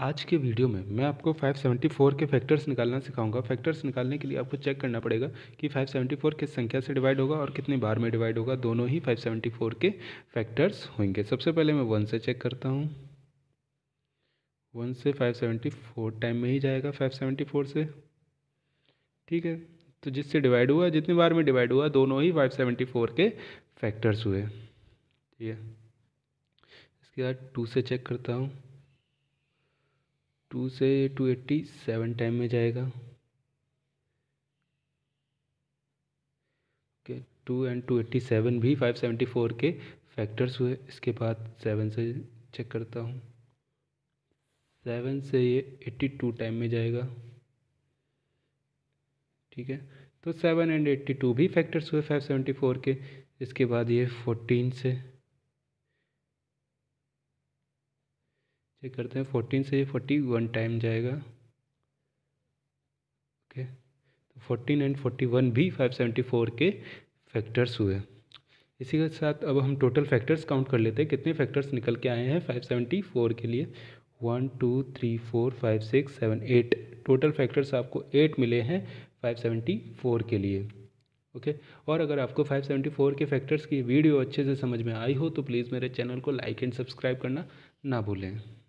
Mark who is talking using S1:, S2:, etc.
S1: आज के वीडियो में मैं आपको 574 के फैक्टर्स निकालना सिखाऊंगा फैक्टर्स निकालने के लिए आपको चेक करना पड़ेगा कि 574 किस संख्या से डिवाइड होगा और कितनी बार में डिवाइड होगा दोनों ही 574 के फैक्टर्स होंगे सबसे पहले मैं वन से चेक करता हूँ वन से 574 टाइम में ही जाएगा 574 से ठीक है तो जिससे डिवाइड हुआ जितनी बार में डिवाइड हुआ दोनों ही फाइव के
S2: फैक्टर्स हुए ठीक
S1: है इसके बाद टू से चेक करता हूँ टू से टू एट्टी सेवन टाइम में जाएगा okay two and two eighty seven भी फाइव सेवेंटी फोर के फैक्टर्स हुए इसके बाद सेवन से चेक करता हूँ सेवन से ये एट्टी टू टाइम में जाएगा ठीक है तो सेवन एंड एट्टी टू भी फैक्टर्स हुए फाइव सेवेंटी फोर के इसके बाद ये फोर्टीन से चेक करते हैं फोर्टीन से ये फोर्टी वन टाइम जाएगा
S2: ओके तो
S1: फोर्टीन एंड फोर्टी वन भी फाइव सेवेंटी फोर के फैक्टर्स हुए इसी के साथ अब हम टोटल फैक्टर्स काउंट कर लेते हैं कितने फैक्टर्स निकल के आए हैं फाइव सेवेंटी फोर के लिए one two three four five six seven eight total factors आपको एट मिले हैं फाइव सेवेंटी फोर के लिए ओके okay? और अगर आपको 574 के फैक्टर्स की वीडियो अच्छे से समझ में आई हो तो प्लीज़ मेरे चैनल को लाइक एंड सब्सक्राइब करना ना भूलें